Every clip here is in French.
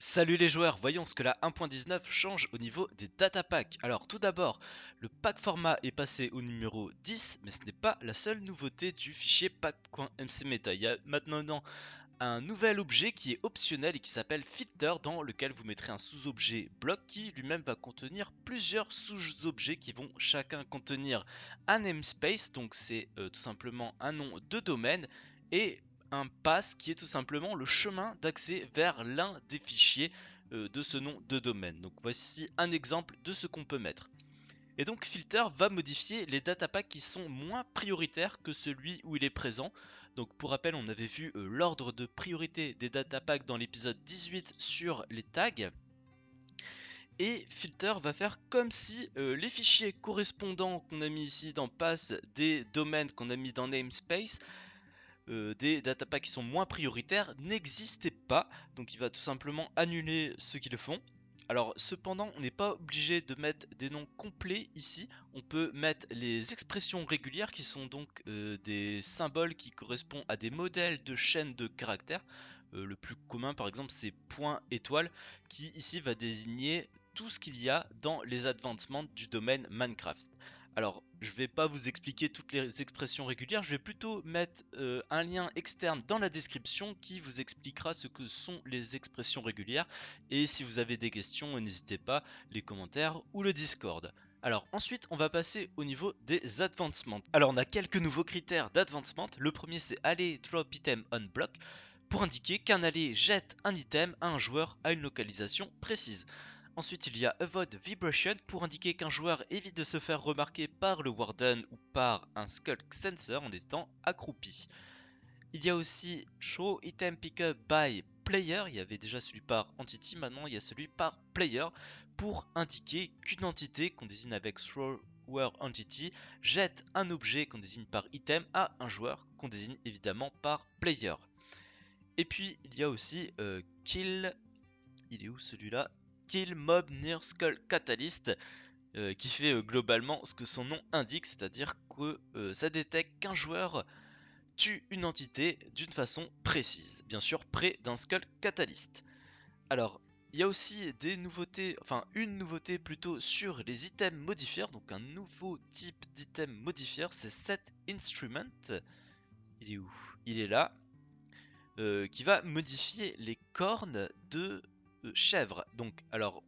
Salut les joueurs, voyons ce que la 1.19 change au niveau des data packs. Alors tout d'abord, le pack format est passé au numéro 10, mais ce n'est pas la seule nouveauté du fichier pack.mcmeta. Il y a maintenant un nouvel objet qui est optionnel et qui s'appelle filter dans lequel vous mettrez un sous-objet bloc qui lui-même va contenir plusieurs sous-objets qui vont chacun contenir un namespace, donc c'est euh, tout simplement un nom de domaine et un pass qui est tout simplement le chemin d'accès vers l'un des fichiers euh, de ce nom de domaine. Donc voici un exemple de ce qu'on peut mettre. Et donc filter va modifier les data qui sont moins prioritaires que celui où il est présent. Donc pour rappel, on avait vu euh, l'ordre de priorité des data dans l'épisode 18 sur les tags. Et filter va faire comme si euh, les fichiers correspondants qu'on a mis ici dans pass des domaines qu'on a mis dans namespace euh, des datapacks qui sont moins prioritaires n'existaient pas. Donc il va tout simplement annuler ceux qui le font. Alors cependant, on n'est pas obligé de mettre des noms complets ici. On peut mettre les expressions régulières qui sont donc euh, des symboles qui correspondent à des modèles de chaînes de caractères. Euh, le plus commun par exemple c'est point étoile qui ici va désigner tout ce qu'il y a dans les advancements du domaine Minecraft. Alors, je vais pas vous expliquer toutes les expressions régulières, je vais plutôt mettre euh, un lien externe dans la description qui vous expliquera ce que sont les expressions régulières. Et si vous avez des questions, n'hésitez pas, les commentaires ou le Discord. Alors ensuite, on va passer au niveau des advancements. Alors on a quelques nouveaux critères d'advancement. Le premier c'est aller drop item on block pour indiquer qu'un aller jette un item à un joueur à une localisation précise. Ensuite il y a Avoid Vibration pour indiquer qu'un joueur évite de se faire remarquer par le Warden ou par un Skulk Sensor en étant accroupi. Il y a aussi Show Item Pickup by Player, il y avait déjà celui par Entity, maintenant il y a celui par Player pour indiquer qu'une entité qu'on désigne avec Thrower Entity jette un objet qu'on désigne par item à un joueur qu'on désigne évidemment par player. Et puis il y a aussi euh, Kill. Il est où celui-là Kill Mob Near Skull Catalyst, euh, qui fait euh, globalement ce que son nom indique, c'est-à-dire que euh, ça détecte qu'un joueur tue une entité d'une façon précise, bien sûr près d'un Skull Catalyst. Alors, il y a aussi des nouveautés, enfin une nouveauté plutôt sur les items modifiers, donc un nouveau type d'item modifier, c'est Set Instrument. Il est où Il est là. qui va modifier les cornes de chèvre. Donc, alors,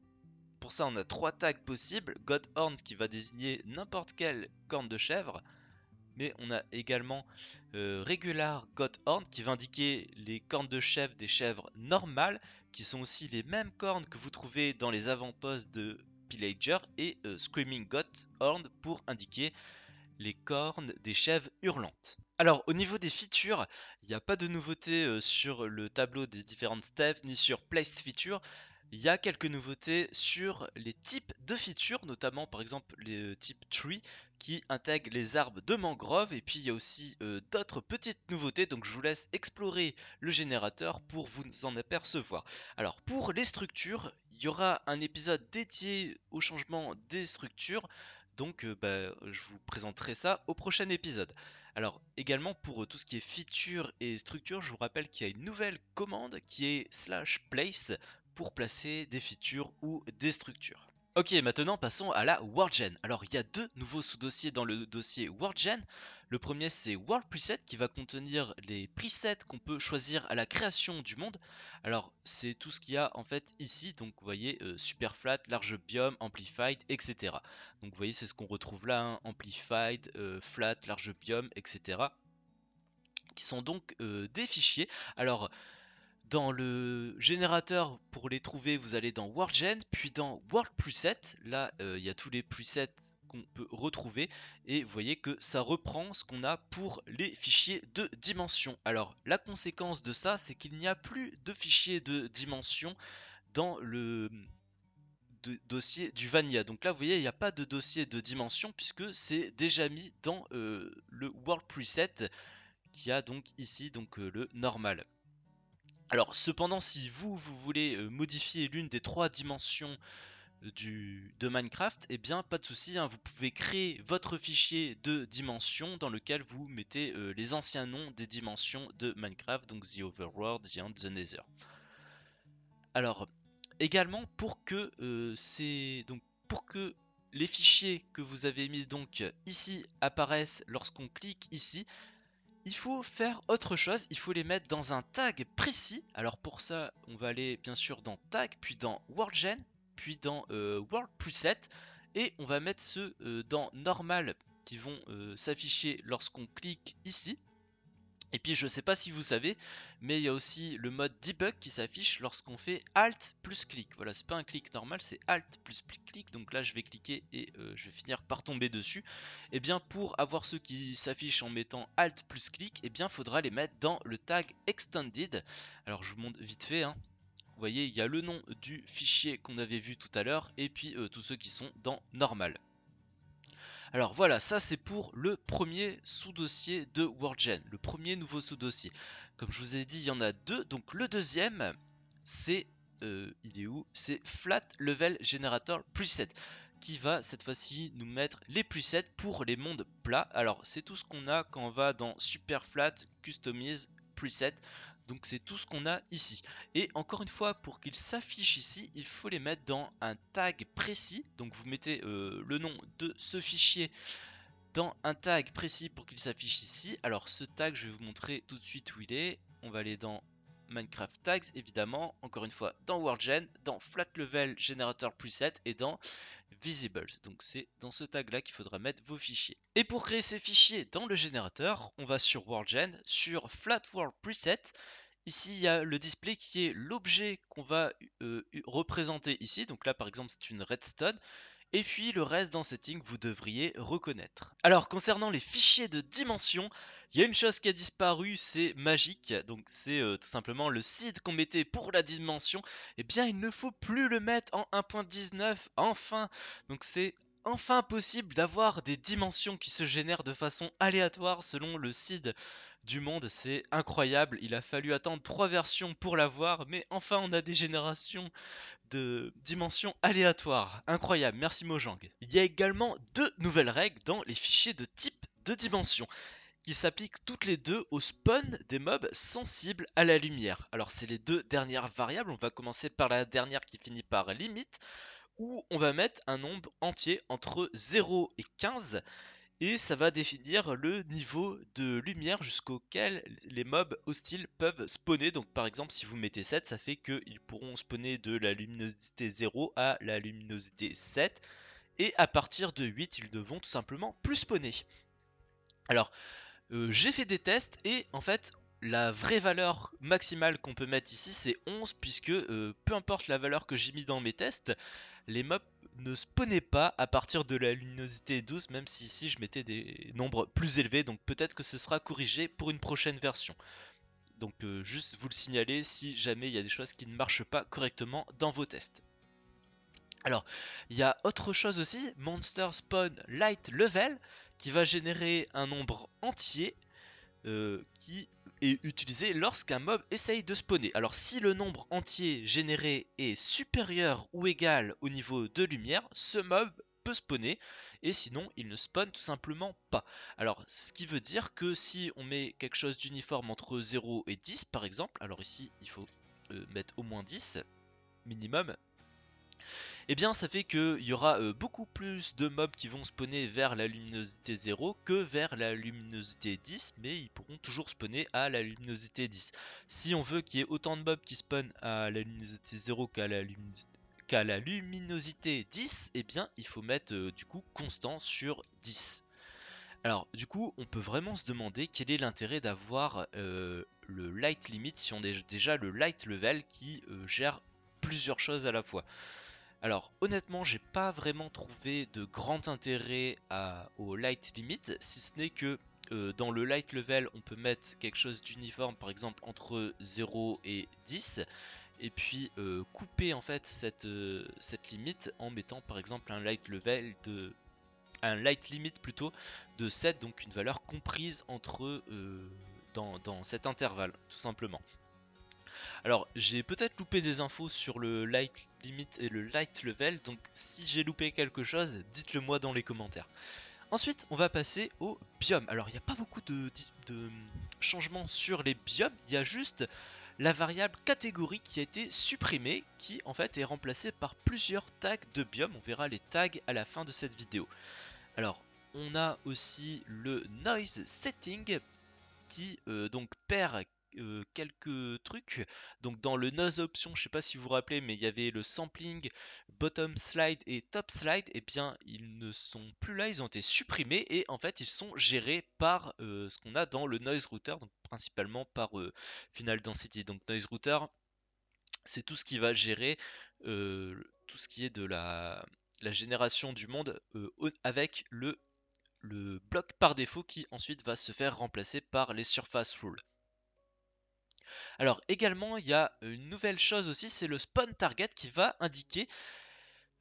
pour ça, on a trois tags possibles. God Horns qui va désigner n'importe quelle corne de chèvre. Mais on a également euh, Regular God Horn qui va indiquer les cornes de chèvre des chèvres normales, qui sont aussi les mêmes cornes que vous trouvez dans les avant-postes de Pillager, et euh, Screaming God Horn pour indiquer les cornes des chèvres hurlantes. Alors au niveau des features, il n'y a pas de nouveautés euh, sur le tableau des différentes steps ni sur Place Feature. Il y a quelques nouveautés sur les types de features, notamment par exemple les euh, types tree qui intègrent les arbres de mangrove et puis il y a aussi euh, d'autres petites nouveautés donc je vous laisse explorer le générateur pour vous en apercevoir. Alors pour les structures, il y aura un épisode dédié au changement des structures donc euh, bah, je vous présenterai ça au prochain épisode. Alors également pour euh, tout ce qui est feature et structure, je vous rappelle qu'il y a une nouvelle commande qui est slash place pour placer des features ou des structures. Ok, maintenant passons à la WordGen. Alors il y a deux nouveaux sous-dossiers dans le dossier Gen. Le premier c'est World Preset qui va contenir les presets qu'on peut choisir à la création du monde. Alors c'est tout ce qu'il y a en fait ici. Donc vous voyez euh, super flat, large biome, amplified, etc. Donc vous voyez c'est ce qu'on retrouve là, hein. amplified, euh, flat, large biome, etc. Qui sont donc euh, des fichiers. Alors dans le générateur, pour les trouver, vous allez dans WorldGen puis dans World Preset. Là, euh, il y a tous les presets qu'on peut retrouver. Et vous voyez que ça reprend ce qu'on a pour les fichiers de dimension. Alors, la conséquence de ça, c'est qu'il n'y a plus de fichiers de dimension dans le dossier du Vania. Donc là, vous voyez, il n'y a pas de dossier de dimension puisque c'est déjà mis dans euh, le World Preset qui a donc ici donc, euh, le normal. Alors cependant, si vous, vous voulez euh, modifier l'une des trois dimensions euh, de Minecraft, eh bien pas de souci, hein, vous pouvez créer votre fichier de dimension dans lequel vous mettez euh, les anciens noms des dimensions de Minecraft, donc The Overworld, The End, The Nether. Alors également pour que pour que les fichiers que vous avez mis donc ici apparaissent lorsqu'on clique ici, il faut faire autre chose, il faut les mettre dans un tag précis. Alors pour ça, on va aller bien sûr dans tag, puis dans WorldGen, puis dans euh, World Preset, et on va mettre ceux euh, dans normal qui vont euh, s'afficher lorsqu'on clique ici. Et puis je ne sais pas si vous savez, mais il y a aussi le mode debug qui s'affiche lorsqu'on fait Alt plus clic. Voilà, c'est pas un clic normal, c'est Alt plus clic. Donc là je vais cliquer et euh, je vais finir par tomber dessus. Et eh bien pour avoir ceux qui s'affichent en mettant Alt plus clic, et eh bien faudra les mettre dans le tag extended. Alors je vous montre vite fait. Hein. Vous voyez, il y a le nom du fichier qu'on avait vu tout à l'heure et puis euh, tous ceux qui sont dans normal. Alors voilà, ça c'est pour le premier sous-dossier de WordGen, le premier nouveau sous-dossier. Comme je vous ai dit, il y en a deux. Donc le deuxième, c'est... Euh, il est où C'est Flat Level Generator Preset qui va cette fois-ci nous mettre les presets pour les mondes plats. Alors c'est tout ce qu'on a quand on va dans Super Flat Customize Preset. Donc c'est tout ce qu'on a ici. Et encore une fois, pour qu'ils s'affichent ici, il faut les mettre dans un tag précis. Donc vous mettez euh, le nom de ce fichier dans un tag précis pour qu'il s'affiche ici. Alors ce tag, je vais vous montrer tout de suite où il est. On va aller dans Minecraft Tags, évidemment, encore une fois, dans Worldgen, dans Flat Level Generator Preset et dans Visible. Donc c'est dans ce tag là qu'il faudra mettre vos fichiers. Et pour créer ces fichiers dans le générateur, on va sur WorldGen, sur Flat World Preset. Ici, il y a le display qui est l'objet qu'on va euh, représenter ici. Donc là, par exemple, c'est une redstone et puis le reste dans Setting vous devriez reconnaître. Alors concernant les fichiers de dimension, il y a une chose qui a disparu, c'est magique, donc c'est euh, tout simplement le seed qu'on mettait pour la dimension, et eh bien il ne faut plus le mettre en 1.19, enfin Donc c'est enfin possible d'avoir des dimensions qui se génèrent de façon aléatoire selon le seed du monde, c'est incroyable. Il a fallu attendre trois versions pour l'avoir, mais enfin on a des générations de dimensions aléatoires. Incroyable, merci Mojang. Il y a également deux nouvelles règles dans les fichiers de type de dimension qui s'appliquent toutes les deux au spawn des mobs sensibles à la lumière. Alors c'est les deux dernières variables, on va commencer par la dernière qui finit par limite où on va mettre un nombre entier entre 0 et 15 et ça va définir le niveau de lumière jusqu'auquel les mobs hostiles peuvent spawner. Donc par exemple si vous mettez 7 ça fait qu'ils pourront spawner de la luminosité 0 à la luminosité 7 et à partir de 8 ils ne vont tout simplement plus spawner. Alors euh, j'ai fait des tests et en fait la vraie valeur maximale qu'on peut mettre ici, c'est 11, puisque euh, peu importe la valeur que j'ai mis dans mes tests, les mobs ne spawnaient pas à partir de la luminosité 12, même si ici je mettais des nombres plus élevés, donc peut-être que ce sera corrigé pour une prochaine version. Donc euh, juste vous le signaler si jamais il y a des choses qui ne marchent pas correctement dans vos tests. Alors, il y a autre chose aussi, Monster Spawn Light Level, qui va générer un nombre entier euh, qui est utilisé lorsqu'un mob essaye de spawner. Alors si le nombre entier généré est supérieur ou égal au niveau de lumière, ce mob peut spawner et sinon il ne spawn tout simplement pas. Alors ce qui veut dire que si on met quelque chose d'uniforme entre 0 et 10 par exemple, alors ici il faut euh, mettre au moins 10 minimum, eh bien ça fait qu'il y aura euh, beaucoup plus de mobs qui vont spawner vers la luminosité 0 que vers la luminosité 10, mais ils pourront toujours spawner à la luminosité 10. Si on veut qu'il y ait autant de mobs qui spawnent à la luminosité 0 qu'à la luminosité 10, eh bien il faut mettre euh, du coup constant sur 10. Alors du coup on peut vraiment se demander quel est l'intérêt d'avoir euh, le light limit si on a déjà le light level qui gère plusieurs choses à la fois. Alors honnêtement, j'ai pas vraiment trouvé de grand intérêt au light limit, si ce n'est que euh, dans le light level, on peut mettre quelque chose d'uniforme, par exemple entre 0 et 10, et puis euh, couper en fait euh, cette, limite en mettant par exemple un light level de un light limit plutôt de 7, donc une valeur comprise entre dans cet intervalle, tout simplement. Alors, j'ai peut-être loupé des infos sur le light limit et le light level, donc si j'ai loupé quelque chose, dites-le moi dans les commentaires. Ensuite, on va passer au biome. Alors, il n'y a pas beaucoup de, changements sur les biomes, il y a juste la variable catégorie qui a été supprimée, qui en fait est remplacée par plusieurs tags de biome. On verra les tags à la fin de cette vidéo. Alors, on a aussi le noise setting qui euh, donc perd euh, quelques trucs. Donc dans le noise option, je sais pas si vous vous rappelez, mais il y avait le sampling, bottom slide et top slide. Et eh bien ils ne sont plus là, ils ont été supprimés et en fait ils sont gérés par euh, ce qu'on a dans le noise router, donc principalement par euh, Final Density. Donc noise router, c'est tout ce qui va gérer tout ce qui est de la, génération du monde avec le le bloc par défaut qui ensuite va se faire remplacer par les surface rules. Alors également, il y a une nouvelle chose aussi, c'est le spawn target qui va indiquer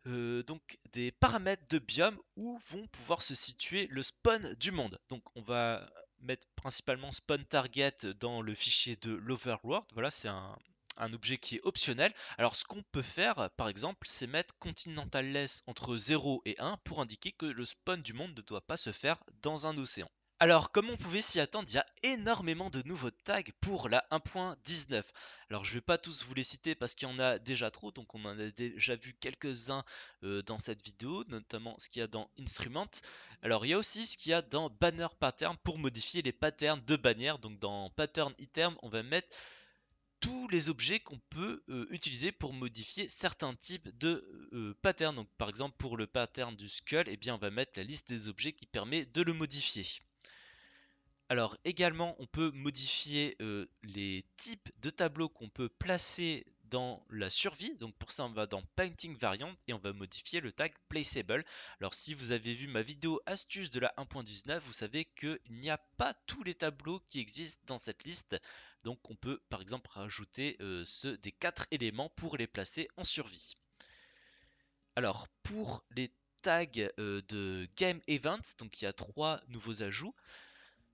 euh, donc des paramètres de biome où vont pouvoir se situer le spawn du monde. Donc on va mettre principalement spawn target dans le fichier de l'overworld. Voilà, c'est un, un objet qui est optionnel. Alors ce qu'on peut faire par exemple c'est mettre continental less entre 0 et 1 pour indiquer que le spawn du monde ne doit pas se faire dans un océan. Alors, comme on pouvait s'y attendre, il y a énormément de nouveaux tags pour la 1.19. Alors, je ne vais pas tous vous les citer parce qu'il y en a déjà trop, donc on en a déjà vu quelques-uns euh, dans cette vidéo, notamment ce qu'il y a dans Instrument. Alors, il y a aussi ce qu'il y a dans Banner Pattern pour modifier les patterns de bannières. Donc, dans Pattern Item, on va mettre tous les objets qu'on peut euh, utiliser pour modifier certains types de euh, patterns. Donc par exemple pour le pattern du skull, eh bien, on va mettre la liste des objets qui permet de le modifier. Alors également, on peut modifier euh, les types de tableaux qu'on peut placer dans la survie. Donc pour ça, on va dans Painting Variant et on va modifier le tag Placeable. Alors si vous avez vu ma vidéo astuce de la 1.19, vous savez qu'il n'y a pas tous les tableaux qui existent dans cette liste. Donc on peut par exemple rajouter euh, ceux des quatre éléments pour les placer en survie. Alors pour les tags euh, de Game Event, donc il y a trois nouveaux ajouts.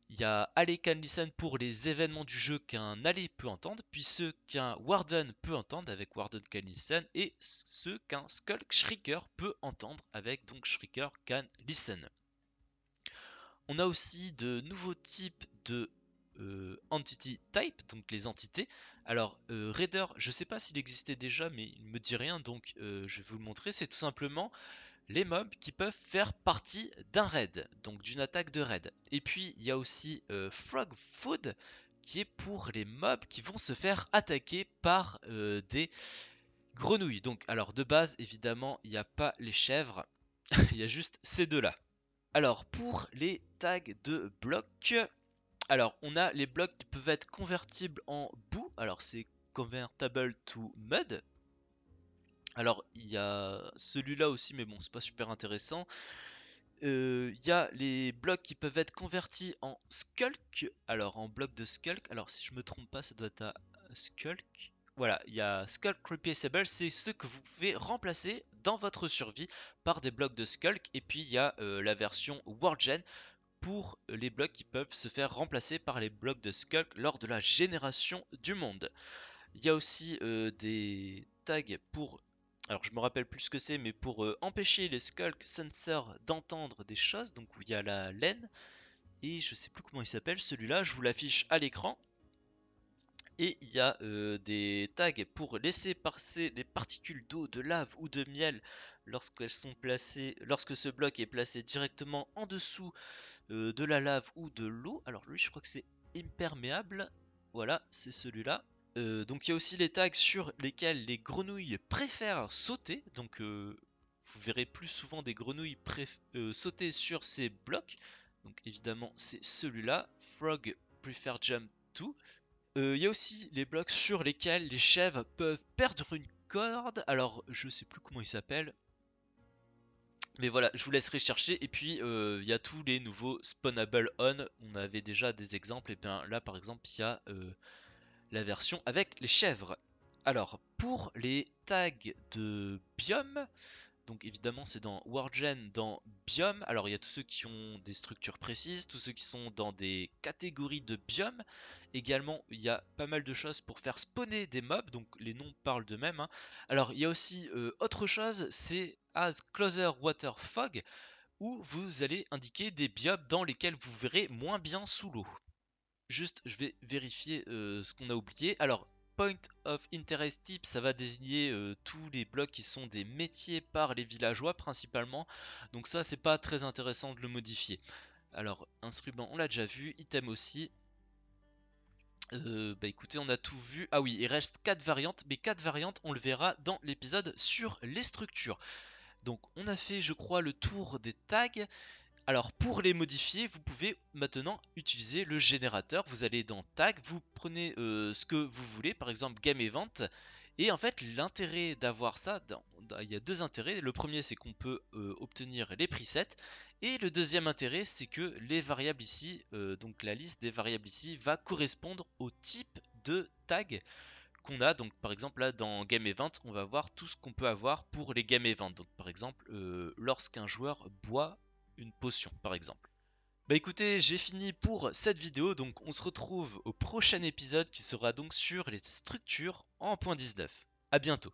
Il y a can listen » pour les événements du jeu qu'un Aller peut entendre, puis ceux qu'un Warden peut entendre avec Warden can listen » et ceux qu'un Skulk Shrieker peut entendre avec donc Shrieker Can Listen. On a aussi de nouveaux types de euh, Entity Type, donc les entités. Alors, euh, Raider, je ne sais pas s'il existait déjà, mais il ne me dit rien, donc euh, je vais vous le montrer. C'est tout simplement les mobs qui peuvent faire partie d'un raid, donc d'une attaque de raid. Et puis il y a aussi euh, Frog Food qui est pour les mobs qui vont se faire attaquer par euh, des grenouilles. Donc alors de base évidemment il n'y a pas les chèvres, il y a juste ces deux-là. Alors pour les tags de blocs, alors on a les blocs qui peuvent être convertibles en boue, alors c'est convertible to mud, alors, il y a celui-là aussi, mais bon, c'est pas super intéressant. Euh, il y a les blocs qui peuvent être convertis en skulk. Alors, en bloc de skulk. Alors, si je me trompe pas, ça doit être à skulk. Voilà, il y a Skulk Replaceable, c'est ce que vous pouvez remplacer dans votre survie par des blocs de Skulk. Et puis il y a euh, la version worldgen pour les blocs qui peuvent se faire remplacer par les blocs de Skulk lors de la génération du monde. Il y a aussi euh, des tags pour alors je me rappelle plus ce que c'est, mais pour euh, empêcher les Skulk Sensors d'entendre des choses, donc où il y a la laine, et je sais plus comment il s'appelle, celui-là, je vous l'affiche à l'écran. Et il y a euh, des tags pour laisser passer les particules d'eau, de lave ou de miel lorsqu'elles sont placées, lorsque ce bloc est placé directement en dessous euh, de la lave ou de l'eau. Alors lui, je crois que c'est imperméable. Voilà, c'est celui-là. Euh, donc il y a aussi les tags sur lesquels les grenouilles préfèrent sauter. Donc euh, vous verrez plus souvent des grenouilles euh, sauter sur ces blocs. Donc évidemment c'est celui-là, Frog Prefer Jump 2. Il y a aussi les blocs sur lesquels les chèvres peuvent perdre une corde. Alors je sais plus comment il s'appelle. Mais voilà, je vous laisserai chercher. Et puis, il y a tous les nouveaux spawnable on. On avait déjà des exemples. Et bien là, par exemple, il y a la version avec les chèvres. Alors, pour les tags de biome, donc évidemment c'est dans WordGen, dans biome, alors il y a tous ceux qui ont des structures précises, tous ceux qui sont dans des catégories de biome, également il y a pas mal de choses pour faire spawner des mobs, donc les noms parlent d'eux-mêmes. Hein. Alors il y a aussi euh, autre chose, c'est As Closer Water Fog, où vous allez indiquer des biomes dans lesquels vous verrez moins bien sous l'eau. Juste, je vais vérifier euh, ce qu'on a oublié. Alors, Point of Interest Type, ça va désigner euh, tous les blocs qui sont des métiers par les villageois principalement. Donc ça, c'est pas très intéressant de le modifier. Alors, instrument, on l'a déjà vu. Item aussi. Euh, bah écoutez, on a tout vu. Ah oui, il reste 4 variantes, mais 4 variantes, on le verra dans l'épisode sur les structures. Donc on a fait, je crois, le tour des tags. Alors pour les modifier, vous pouvez maintenant utiliser le générateur. Vous allez dans Tag, vous prenez euh, ce que vous voulez, par exemple Game Event. Et en fait l'intérêt d'avoir ça, il y a deux intérêts. Le premier c'est qu'on peut euh, obtenir les presets. Et le deuxième intérêt c'est que les variables ici, euh, donc la liste des variables ici, va correspondre au type de tag qu'on a. Donc par exemple là dans Game Event, on va voir tout ce qu'on peut avoir pour les Game Event. Donc par exemple lorsqu'un joueur boit une potion par exemple. Bah écoutez, j'ai fini pour cette vidéo, donc on se retrouve au prochain épisode qui sera donc sur les structures en point 19. A bientôt